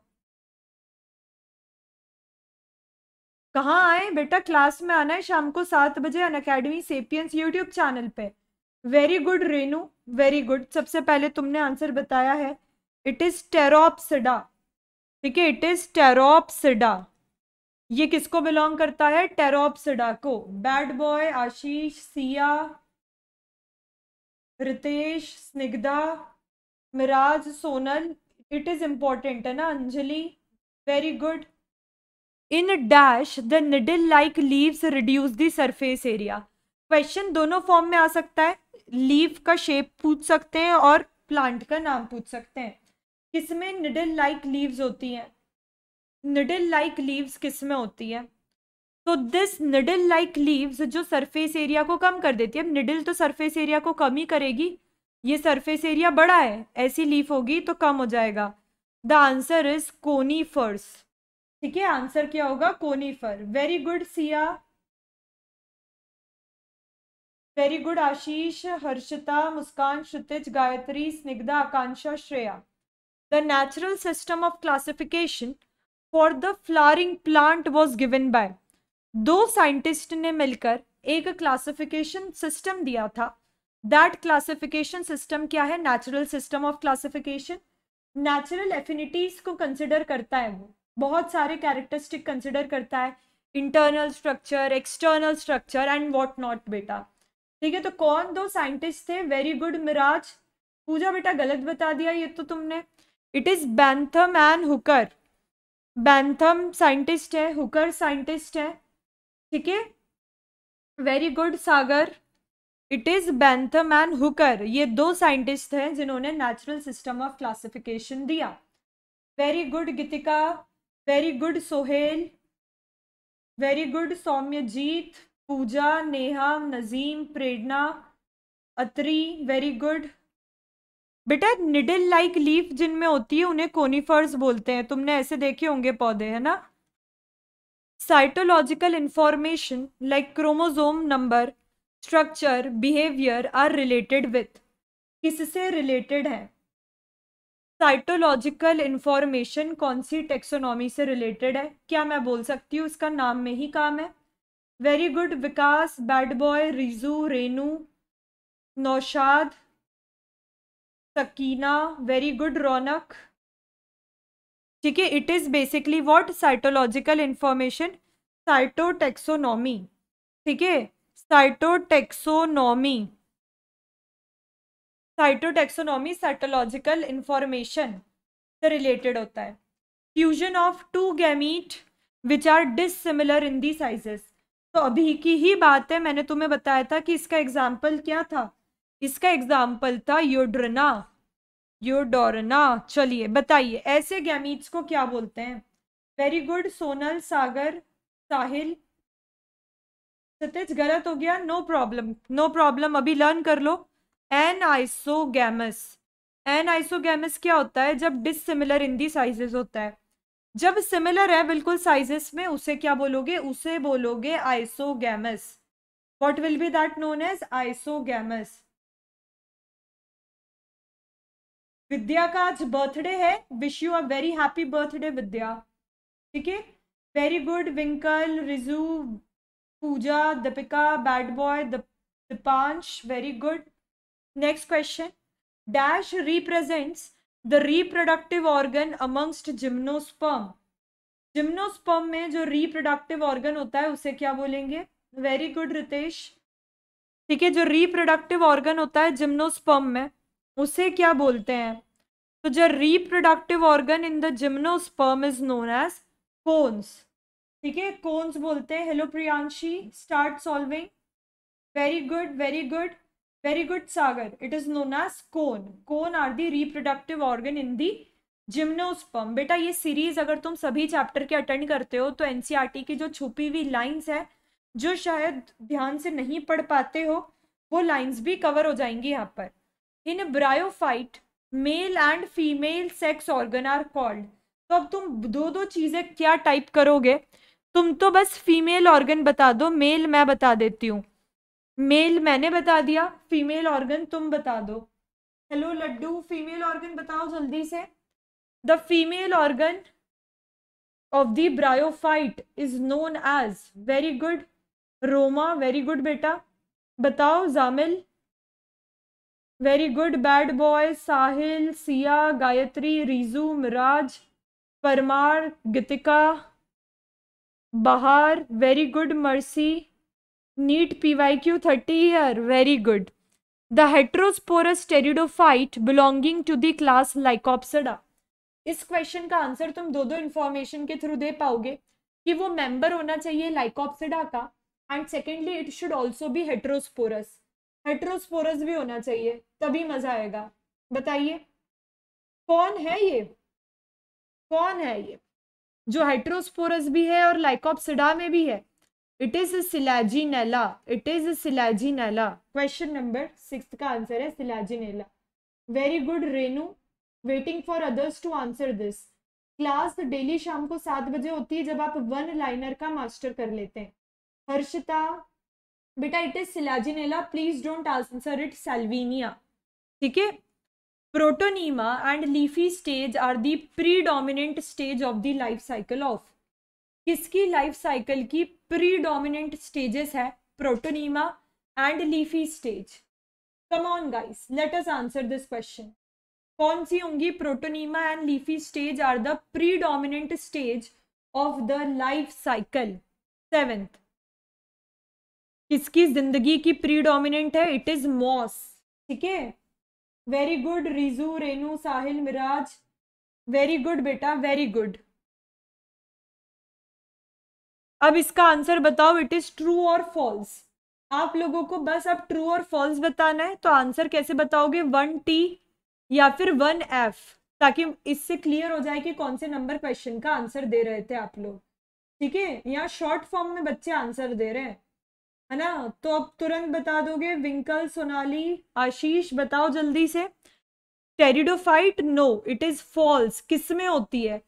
[SPEAKER 1] कहाँ आए बेटा क्लास में आना है शाम
[SPEAKER 2] को सात बजे Unacademy Sapiens YouTube channel पे very good Renu very good सबसे पहले तुमने आंसर बताया है इट इज टेरोप्सिडा ठीक है इट इज टेरोप्सिडा ये किसको बिलोंग करता है टेरोप्सिडा को bad boy Ashish Siya Ritesh Snigdha Miraj Sonal it is important है ना Anjali very good in dash the needle like leaves reduce the surface area question दोनों फॉर्म में आ सकता है लीव का शेप पूछ सकते हैं और प्लांट का नाम पूछ सकते हैं किसमें निडल लाइक लीव्स होती हैं निडल लाइक लीव्स किसमें होती है तो दिस निडल लाइक लीव्स जो सरफेस एरिया को कम कर देती है अब निडल तो सरफेस एरिया को कम ही करेगी ये सरफेस एरिया बड़ा है ऐसी लीफ होगी तो कम हो जाएगा द आंसर इज कोनीफर्स ठीक है आंसर क्या होगा conifer very good Siya very good Ashish Harshita Muskan Kshitij Gayatri Snigdha Akanksha Shreya the natural system of classification for the flowering plant was given by दो साइंटिस्ट ने मिलकर एक क्लासिफिकेशन सिस्टम दिया था दैट क्लासिफिकेशन सिस्टम क्या है natural system of classification natural affinities को कंसिडर करता है वो बहुत सारे कैरेक्टरिस्टिक कंसिडर करता है internal structure external structure and what not बेटा ठीक है तो कौन दो साइंटिस्ट थे वेरी गुड मिराज पूजा बेटा गलत बता दिया ये तो तुमने it is Bentham and Hooker Bentham scientist है हुकर साइंटिस्ट है ठीक है very good Sagar it is Bentham and Hooker ये दो साइंटिस्ट हैं जिन्होंने नेचुरल सिस्टम ऑफ क्लासिफिकेशन दिया very good Geetika very good Sohail very good Soumyajit Pooja Neha Nazim Prerna Atri very good बेटा निडल लाइक लीफ जिनमें होती है उन्हें कोनीफर्स बोलते हैं तुमने ऐसे देखे होंगे पौधे है ना cytological information like chromosome number structure behaviour are related with किससे रिलेटेड है साइटोलॉजिकल इंफॉर्मेशन कौन सी टेक्सोनॉमी से रिलेटेड है क्या मैं बोल सकती हूँ इसका नाम में ही काम है very good Vikas bad boy Riju Renu Naushad Sakina very good Raunak ठीक है it is basically what cytological information cytotaxonomy ठीक है साइटोटेक्सोनॉमी साइटोटेक्सोनॉमी साइटोलॉजिकल इन्फॉर्मेशन से रिलेटेड होता है fusion of two gamete which are dissimilar in the sizes तो अभी की ही बात है मैंने तुम्हें बताया था कि इसका एग्जाम्पल क्या था इसका एग्जाम्पल था योडरना योडोरना चलिए बताइए ऐसे गैमीट्स को क्या बोलते हैं वेरी गुड सोनल सागर साहिल सतेज गलत हो गया नो प्रॉब्लम नो प्रॉब्लम अभी लर्न कर लो एन आइसोगैमस एन आइसोगैमस क्या होता है जब डिसिमिलर इन दी साइजेस होता है जब सिमिलर है बिल्कुल साइजेस में उसे क्या बोलोगे उसे बोलोगे isogamous what will be that known as isogamous Vidya का आज बर्थडे है wish you a very happy birthday Vidya ठीक है very good Winkle Riju Puja Deepika bad boy Deepansh very good next question dash represents the reproductive organ amongst gymnosperm gymnosperm में जो reproductive organ होता है उसे क्या बोलेंगे वेरी गुड रितेश ठीक है जो रिप्रोडक्टिव ऑर्गन होता है जिम्नोस्पर्म में उसे क्या बोलते हैं तो जो reproductive organ in the gymnosperm is known as cones ठीक है कोन्स बोलते हैं hello Priyanshi start solving very good very good very good Sagar it is known as cone cone are the reproductive organ in the gymnosperm बेटा ये series अगर तुम सभी chapter के अटेंड करते हो तो एनसीईआरटी e की जो छुपी हुई लाइंस है जो शायद ध्यान से नहीं पढ़ पाते हो वो लाइंस भी कवर हो जाएंगी यहाँ पर in bryophyte male and female sex organ are called तो अब तुम दो दो चीज़ें क्या टाइप करोगे तुम तो बस फीमेल ऑर्गन बता दो मेल मैं बता देती हूँ मेल मैंने बता दिया फीमेल ऑर्गन तुम बता दो हेलो लड्डू फीमेल ऑर्गन बताओ जल्दी से the female organ of the bryophyte is known as very good Roma very good बेटा बताओ Jamil very good bad boy Sahil Siya Gayatri Riju Miraj Parmar Geetika Bahar very good Mercy NEET P Y Q thirty year very good the heterosporous pteridophyte belonging to the class Lycopsida इस question का answer तुम दो दो information के through दे पाओगे कि वो मेंबर होना चाहिए लाइकॉप्सडा का and secondly it should also be heterosporous heterosporous भी होना चाहिए तभी मजा आएगा बताइए कौन है ये कौन है ये जो हाइड्रोस्पोरस भी है और लाइकोपसिडा में भी है इट इज नैला इट इज नैला क्वेश्चन नंबर सिक्स का आंसर है नैला very good Renu waiting for others to answer this class daily शाम को सात बजे होती है जब आप वन लाइनर का मास्टर कर लेते हैं हर्षिता बेटा it is Selaginella please don't answer it Salvinia ठीक है protonema and leafy stage are the predominant stage of the life cycle of किसकी लाइफ साइकिल की प्रीडोमिनेंट स्टेजेस है protonema and leafy stage come on guys let us answer this question कौन सी होंगी protonema and leafy stage are the predominant stage of the life cycle seventh किसकी जिंदगी की predominant है इट इज मॉस ठीक है very good Riju Renu Sahil Miraj very good बेटा वेरी गुड अब इसका आंसर बताओ इट इज ट्रू और फॉल्स आप लोगों को बस अब ट्रू और फॉल्स बताना है तो आंसर कैसे बताओगे वन टी या फिर वन एफ ताकि इससे क्लियर हो जाए कि कौन से नंबर क्वेश्चन का आंसर दे रहे थे आप लोग ठीक है यहाँ शॉर्ट फॉर्म में बच्चे आंसर दे रहे हैं है ना तो अब तुरंत बता दोगे विंकल सोनाली आशीष बताओ जल्दी से pteridophyte no it is false किस में होती है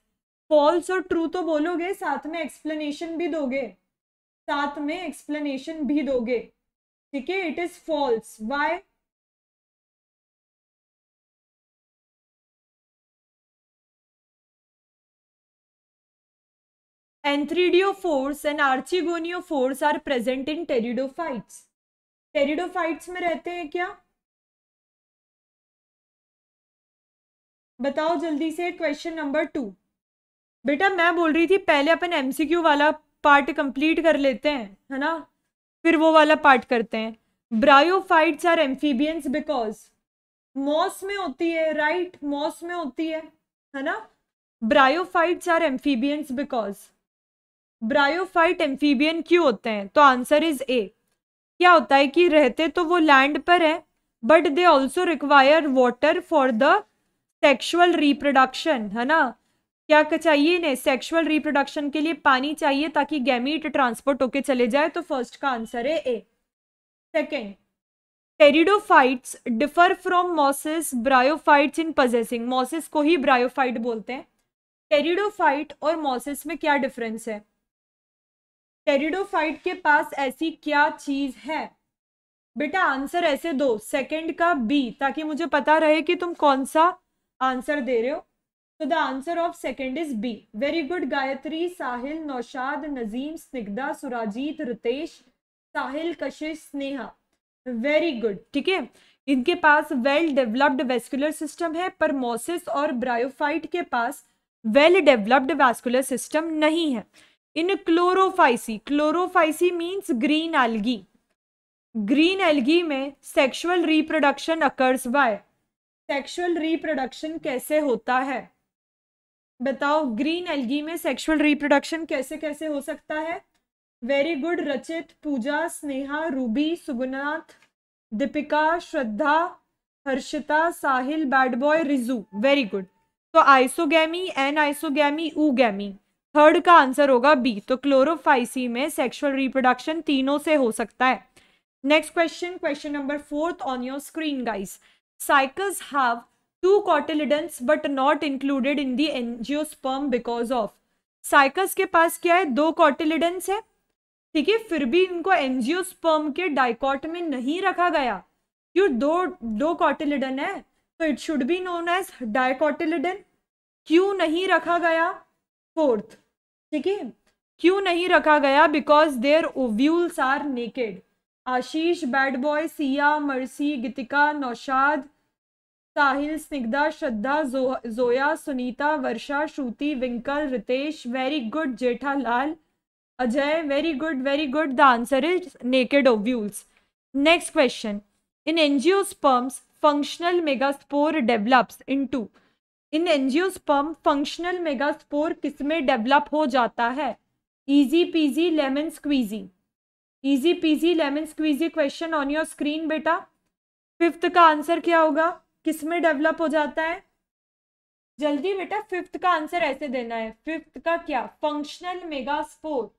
[SPEAKER 2] फॉल्स और ट्रू तो बोलोगे साथ में एक्सप्लेनेशन भी दोगे साथ में एक्सप्लेनेशन भी
[SPEAKER 1] दोगे ठीक है it is false why antheridiophores and archegoniophores are present in pteridophytes pteridophytes में रहते हैं क्या बताओ जल्दी से क्वेश्चन नंबर टू बेटा
[SPEAKER 2] मैं बोल रही थी पहले अपन एमसीक्यू वाला पार्ट कंप्लीट कर लेते हैं है ना फिर वो वाला पार्ट करते हैं bryophytes are amphibians because moss में होती है राइट right? मॉस में होती है है ना bryophytes are amphibians because bryophyte amphibian क्यों होते हैं तो आंसर इज ए क्या होता है कि रहते तो वो लैंड पर है but they also require water for the sexual reproduction है ना क्या चाहिए इन्हें सेक्शुअल रिप्रोडक्शन के लिए पानी चाहिए ताकि गैमीट ट्रांसपोर्ट होके चले जाए तो फर्स्ट का आंसर है A second pteridophytes differ from mosses bryophytes in possessing mosses को ही ब्रायोफाइट बोलते हैं टेरिडोफाइट और मॉसिस में क्या डिफरेंस है टेरिडोफाइट के पास ऐसी क्या चीज है बेटा आंसर ऐसे दो सेकंड का बी ताकि मुझे पता रहे कि तुम कौन सा आंसर दे रहे हो तो the answer of second is B very good Gayatri Sahil Naushad Najeem Snigdha Surajit Ritesh Sahil Kashish Sneha very good ठीक है इनके पास वेल डेवलप्ड वेस्कुलर सिस्टम है पर मोसिस और ब्रायोफाइट के पास वेल डेवलप्ड वेस्कुलर सिस्टम नहीं है in Chlorophyceae Chlorophyceae means green algae green algae में sexual reproduction occurs by sexual reproduction कैसे होता है बताओ ग्रीन एल्गी में सेक्सुअल रिप्रोडक्शन कैसे कैसे हो सकता है very good Rachit Puja Sneha Ruby Sugunath Deepika Shraddha Harshita Sahil bad boy Riju very good तो आइसोगैमी एन आइसोगैमी गैमी थर्ड का आंसर होगा बी तो क्लोरोफाइसी में सेक्सुअल रिप्रोडक्शन तीनों से हो सकता है next question question number fourth on your screen guys Cycas have two cotyledons but not included in the angiosperm because of Cycas के पास क्या है दो कॉटिलिडन्स है ठीक है फिर भी इनको एनजियोस्पर्म के डाइकॉट में नहीं रखा गया क्यों दो दो कॉटिलिडन है तो it should be known as dicotyledon क्यों नहीं रखा गया फोर्थ ठीक है क्यों नहीं रखा गया because there ovules are naked Ashish bad boy Siya Mercy Geetika Naushad Sahil Snigdha Shraddha जो, जोया सुनीता वर्षा श्रुति विंकल Ritesh very good Jethalal Ajay very good very good the answer is naked ovules next question in angio functional megaspore develops into in angiosperm functional megaspore किसमें develop हो जाता है easy peasy lemon squeezy easy peasy lemon squeezy question on your screen बेटा fifth का answer क्या होगा किसमें develop हो जाता है जल्दी बेटा फिफ्थ का आंसर ऐसे देना है फिफ्थ का क्या functional megaspore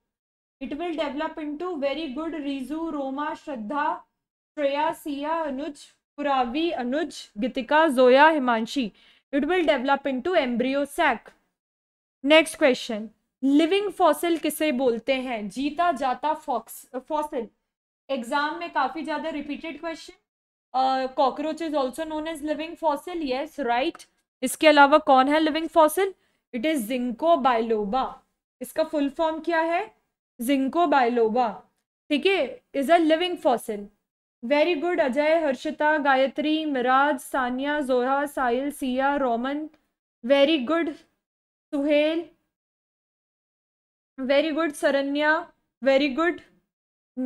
[SPEAKER 2] it will develop into very good Riju Roma Shraddha Shreya Siya Anuj Puravi Anuj Geetika Zoya Himanshi it will develop into embryo sac next question living fossil किसे बोलते हैं जीता जाता फॉक्स फॉसिल एग्जाम में काफी ज्यादा repeated question cockroach is also known as living fossil yes right इसके अलावा कौन है living fossil it is Ginkgo biloba इसका फुल फॉर्म क्या है जिंको बायलोबा ठीक है is a living fossil very good Ajay Harshita Gayatri Miraj Sania Zoha Sahil Siya Roman very good Suhel very good Saranya very good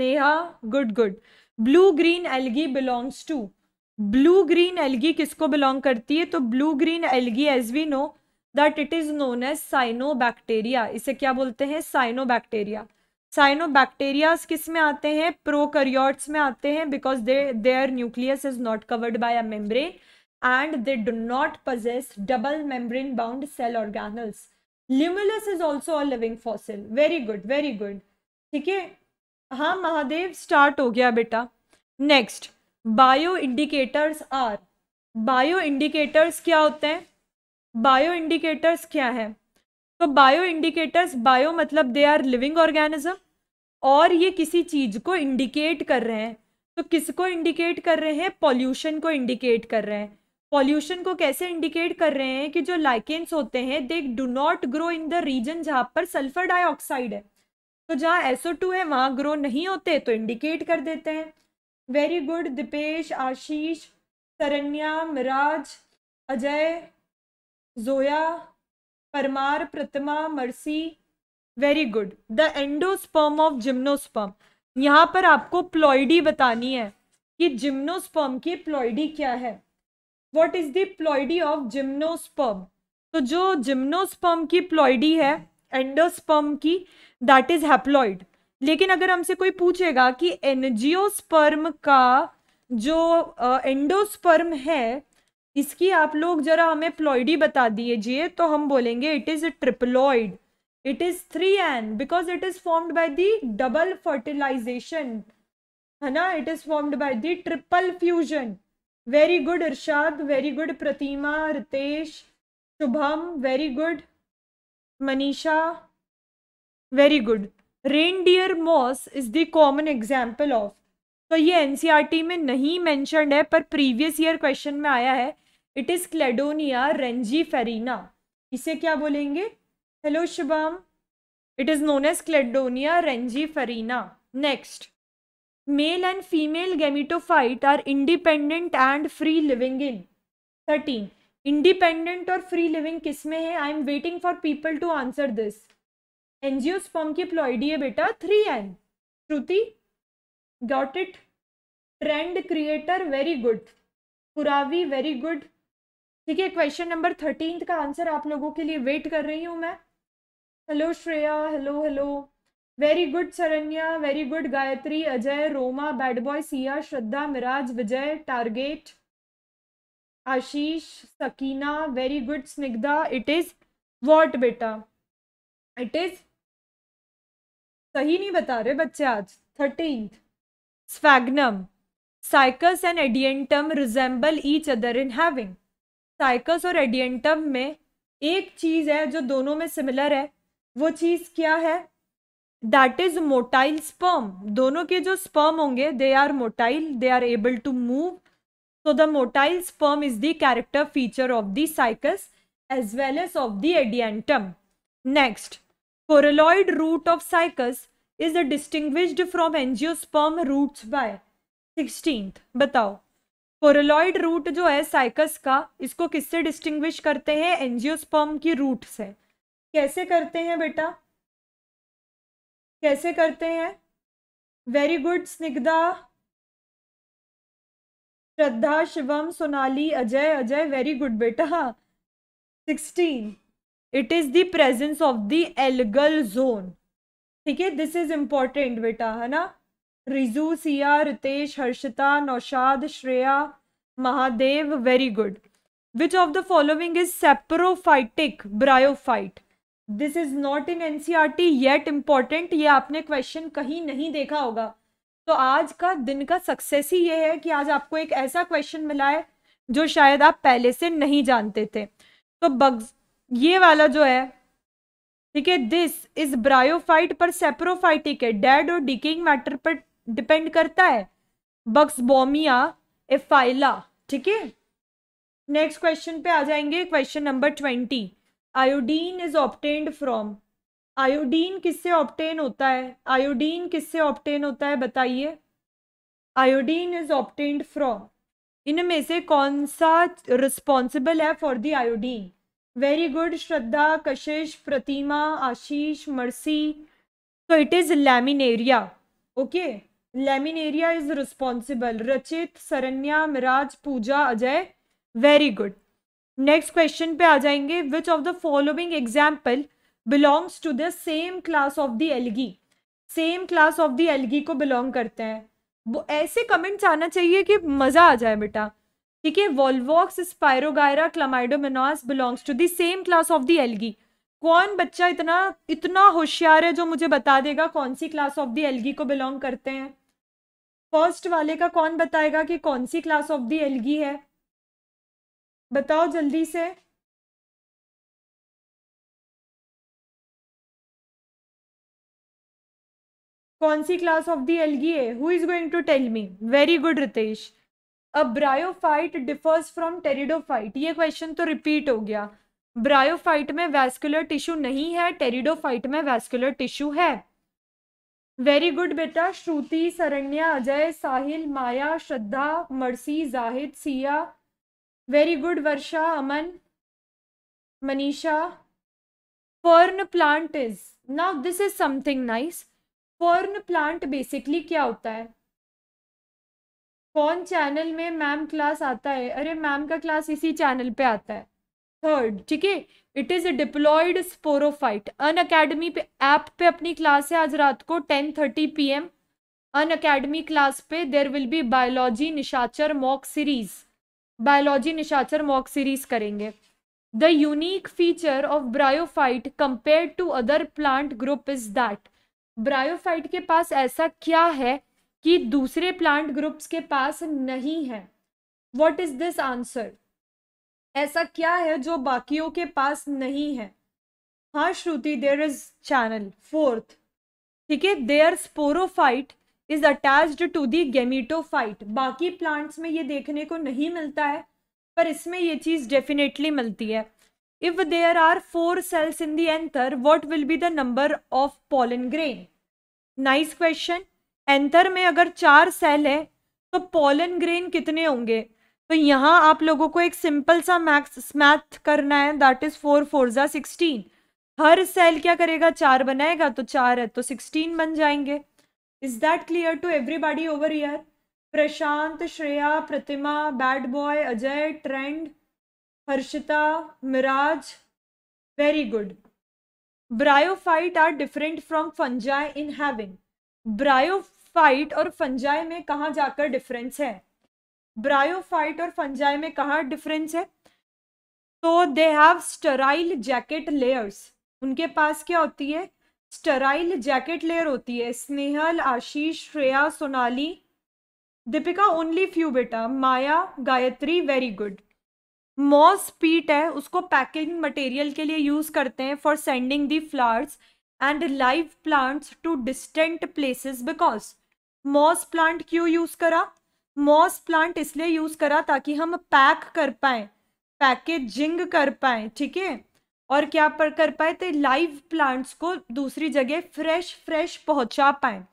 [SPEAKER 2] Neha good good blue green algae belongs to blue green algae किसको belong करती है तो blue green algae as we know that it is known as cyanobacteria इसे क्या बोलते हैं cyano bacteria bacterias किस में आते हैं प्रोकैरियोट्स में आते हैं because they their nucleus is not covered by a membrane and they do not possess double membrane bound cell organelles Limulus is also a living fossil very good very good ठीक है हाँ Mahadev start हो गया बेटा next bio indicators are bio indicators क्या होते हैं bio indicators क्या है तो बायो इंडिकेटर्स बायो मतलब दे आर लिविंग ऑर्गेनिज्म और ये किसी चीज को इंडिकेट कर रहे हैं तो किसको इंडिकेट कर रहे हैं पॉल्यूशन को इंडिकेट कर रहे हैं पॉल्यूशन को कैसे इंडिकेट कर रहे हैं कि जो लाइकेंस होते हैं they do not grow in the region जहाँ पर सल्फर डाइऑक्साइड है तो जहाँ एसओ टू है वहाँ ग्रो नहीं होते तो इंडिकेट कर देते हैं very good Deepesh Ashish Saranya Miraj Ajay Zoya Parmar Pratima Mercy very good the endosperm of gymnosperm यहाँ पर आपको प्लॉइडी बतानी है कि जिम्नोस्पर्म की प्लॉइडी क्या है what is the ploidy of gymnosperm तो जो जिम्नोस्पर्म की प्लॉइडी है एंडोस्पर्म की दैट इज हैप्लॉइड लेकिन अगर हमसे कोई पूछेगा कि एनजियोस्पर्म का जो एंडोस्पर्म है इसकी आप लोग जरा हमें प्लॉइडी बता दीजिए तो हम बोलेंगे it is triploid it is three N because it is formed by the double fertilization है ना it is formed by the triple fusion very good Irshad very good Pratima Ritesh Shubham very good Manisha very good reindeer moss is the common example of तो ये NCERT e में नहीं mentioned है पर previous year question में आया है it is Cladonia rangiferina इसे क्या बोलेंगे hello Shubham it is known as Cladonia rangiferina next male and female gametophyte are independent and free living in thirteen independent और फ्री लिविंग किस में है I am waiting for people to answer this angiosperm की ploidy है बेटा three N Shruti got it trend creator very good Puravi very good ठीक है question number thirteen का आंसर आप लोगों के लिए वेट कर रही हूँ मैं hello Shreya hello hello very good Saranya very good Gayatri Ajay Roma bad boy Siya Shraddha Miraj Vijay target Ashish Sakina very good Snigdha it is what बेटा इट इज सही नहीं बता रहे बच्चे आज thirteen Sphagnum Cycas and Adiantum resemble each other in having Cycas और एडियंटम में एक चीज़ है जो दोनों में सिमिलर है वो चीज़ क्या है दैट इज मोटाइल स्पर्म दोनों के जो स्पर्म होंगे they are motile they are able to move so the motile sperm is the character feature of the Cycas as well as of the Adiantum next coralloid root of Cycas is a distinguished from sperm roots by sixteen बताओ coralloid root जो है cycas का इसको किससे distinguish करते हैं angiosperm की root से कैसे करते हैं बेटा
[SPEAKER 1] कैसे करते हैं very good Snigdha Shraddha Shivam Sonali Ajay Ajay
[SPEAKER 2] very good बेटा sixteen it is the presence of the algal zone ठीक है दिस इज इम्पॉर्टेंट बेटा है ना Riju Siya Ritesh Harshita Naushad Shreya Mahadev very good which of the following is saprophytic bryophyte this is not in NCERT yet important ये आपने question कहीं नहीं देखा होगा तो आज का दिन का सक्सेस ही ये है कि आज आपको एक ऐसा क्वेश्चन मिला है जो शायद आप पहले से नहीं जानते थे तो बग्स ये वाला जो है ठीक है दिस इज ब्रायोफाइट पर सेप्रोफाइटिक है डेड और डिकिंग मैटर पर डिपेंड करता है बक्सबोमिया एफाइला ठीक है नेक्स्ट क्वेश्चन पे आ जाएंगे question number twenty iodine is obtained from iodine किससे ऑप्टेन होता है आयोडीन किससे ऑप्टेन होता है बताइए आयोडीन इज ऑप्टेन्ड फ्रॉम इनमें से कौन सा रिस्पॉन्सिबल है for the iodine very good Shraddha Kashish Pratima Ashish Mercy तो it is laminaria okay laminaria is responsible Rachit Saranya Miraj Pooja Ajay very good next question पे आ जाएंगे which of the following example belongs to the same class of the algae same class of the algae को belong करते हैं वो ऐसे comments आना चाहिए कि मज़ा आ जाए बेटा ठीक है volvox spirogyra chlamydomonas belongs to the same class of the algae कौन बच्चा इतना इतना होशियार है जो मुझे बता देगा कौन सी क्लास ऑफ द एलगी को बिलोंग करते हैं
[SPEAKER 1] फर्स्ट वाले का कौन बताएगा कि कौन सी क्लास ऑफ दी एलगी है बताओ जल्दी से कौन सी क्लास ऑफ दी एलगी है who is going to
[SPEAKER 2] tell me very good Ritesh अब ब्रायोफाइट डिफर्स फ्रॉम टेरिडोफाइट ये क्वेश्चन तो रिपीट हो गया ब्रायोफाइट में वैस्कुलर टिश्यू नहीं है टेरिडोफाइट में वैस्कुलर टिश्यू है वेरी गुड बेटा Shruti Saranya Ajay Sahil Maya Shraddha Mercy Zahid Siya very good Varsha Aman Manisha fern plant is now this is something nice fern plant basically क्या होता है कौन चैनल में मैम क्लास आता है अरे मैम का क्लास इसी चैनल पे आता है थर्ड ठीक है it is a diploid sporophyte Unacademy पे ऐप पे अपनी क्लास है आज रात को ten thirty P M Unacademy class पे देर विल बी बायोलॉजी निशाचर मॉक सीरीज बायोलॉजी निशाचर मॉक सीरीज करेंगे the unique feature of bryophyte compare to other plant group is that bryophyte के पास ऐसा क्या है कि दूसरे प्लांट ग्रुप्स के पास नहीं है वॉट इज दिस आंसर ऐसा क्या है जो बाकियों के पास नहीं है हाँ Shruti there is channel fourth ठीक है there sporophyte is attached to the gametophyte बाकी प्लांट्स में ये देखने को नहीं मिलता है पर इसमें ये चीज डेफिनेटली मिलती है if there are four cells in the anther what will be the number of pollen grain nice question anther में अगर चार सेल है तो पॉलन ग्रेन कितने होंगे तो यहाँ आप लोगों को एक सिंपल सा मैक्स मैथ करना है दैट इज फोर फोर ज़ा सिक्सटीन हर सेल क्या करेगा चार बनाएगा तो चार है तो सिक्सटीन बन जाएंगे is that clear to everybody over here Prashant Shreya Pratima bad boy Ajay ट्रेंड Harshita Miraj very good bryophyte are different from fungi in having bryophyte और फंजाई में कहाँ जाकर डिफरेंस है ब्रायोफाइट और फंजाई में कहा डिफरेंस है तो they have sterile jacket layers उनके पास क्या होती है स्टराइल जैकेट लेयर होती है स्नेहल आशीष श्रेया सोनाली दीपिका ओनली फ्यू बेटा Maya Gayatri very good moss peat है उसको पैकिंग मटेरियल के लिए यूज़ करते हैं for sending the flowers and live plants to distant places because moss plant क्यों यूज़ करा मॉस प्लांट इसलिए यूज करा ताकि हम पैक कर पाए पैकेजिंग कर पाए ठीक है और क्या पर कर पाए तो लाइव प्लांट्स को दूसरी जगह फ्रेश फ्रेश पहुंचा पाए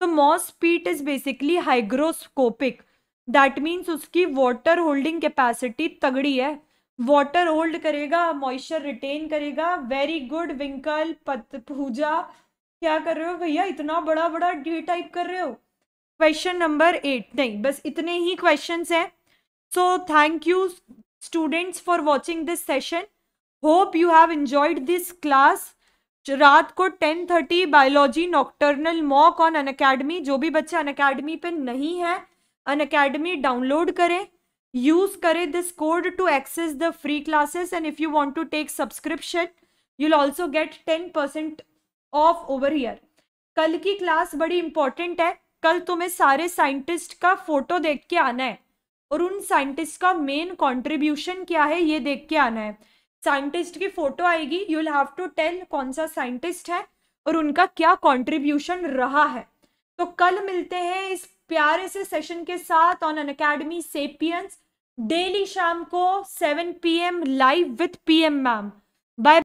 [SPEAKER 2] तो moss peat is basically hygroscopic that means उसकी वाटर होल्डिंग कैपेसिटी तगड़ी है वाटर होल्ड करेगा मॉइस्चर रिटेन करेगा वेरी गुड विंकल पत पूजा क्या कर रहे हो भैया इतना बड़ा बड़ा डी टाइप कर रहे हो क्वेश्चन नंबर एट नहीं बस इतने ही क्वेश्चन हैं so thank you students for watching this session hope you have enjoyed this class रात को ten thirty biology nocturnal mock on Unacademy जो भी बच्चे अन अकेडमी पर नहीं है अन अकेडमी डाउनलोड करें यूज़ करें this code to access the free classes and if you want to take subscription you'll also get ten percent off over here कल की क्लास बड़ी इंपॉर्टेंट है कल तुम्हें सारे साइंटिस्ट का फोटो देख के आना है और उन साइंटिस्ट का मेन कंट्रीब्यूशन क्या है ये देख के आना है साइंटिस्ट की फोटो आएगी you will have to tell कौन सा साइंटिस्ट है और उनका क्या कंट्रीब्यूशन रहा है तो कल मिलते हैं इस प्यारे से सेशन के साथ on Unacademy sapiens daily शाम को 7 PM live with PM ma'am bye